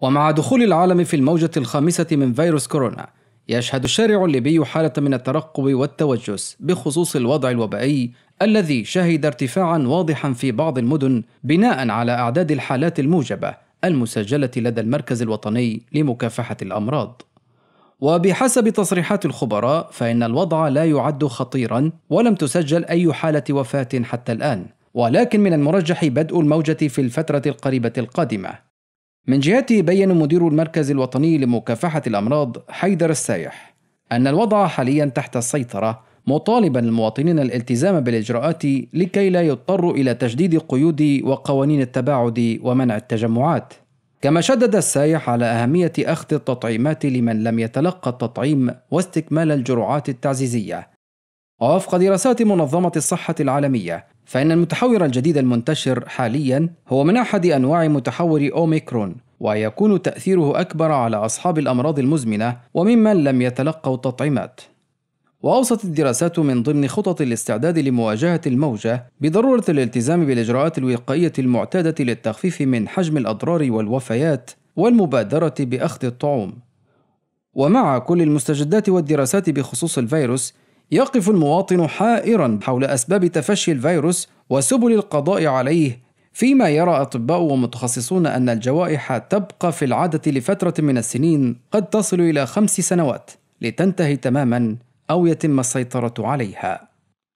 ومع دخول العالم في الموجة الخامسة من فيروس كورونا يشهد الشارع الليبي حالة من الترقب والتوجس بخصوص الوضع الوبائي الذي شهد ارتفاعا واضحا في بعض المدن بناء على أعداد الحالات الموجبة المسجلة لدى المركز الوطني لمكافحة الأمراض. وبحسب تصريحات الخبراء فإن الوضع لا يعد خطيرا ولم تسجل أي حالة وفاة حتى الآن، ولكن من المرجح بدء الموجة في الفترة القريبة القادمة من جهته بين مدير المركز الوطني لمكافحة الأمراض حيدر السايح أن الوضع حاليا تحت السيطرة مطالبا المواطنين الالتزام بالإجراءات لكي لا يضطروا إلى تجديد قيود وقوانين التباعد ومنع التجمعات كما شدد السايح على أهمية أخذ التطعيمات لمن لم يتلقى التطعيم واستكمال الجرعات التعزيزية ووفق دراسات منظمة الصحة العالمية فإن المتحور الجديد المنتشر حاليا هو من أحد أنواع متحور أوميكرون ويكون تأثيره أكبر على أصحاب الأمراض المزمنة وممن لم يتلقوا التطعيمات. وأوصت الدراسات من ضمن خطط الاستعداد لمواجهة الموجة بضرورة الالتزام بالإجراءات الوقائية المعتادة للتخفيف من حجم الأضرار والوفيات والمبادرة بأخذ الطعوم. ومع كل المستجدات والدراسات بخصوص الفيروس، يقف المواطن حائرا حول أسباب تفشي الفيروس وسبل القضاء عليه فيما يرى أطباء ومتخصصون أن الجوائح تبقى في العادة لفترة من السنين قد تصل إلى خمس سنوات لتنتهي تماما أو يتم السيطرة عليها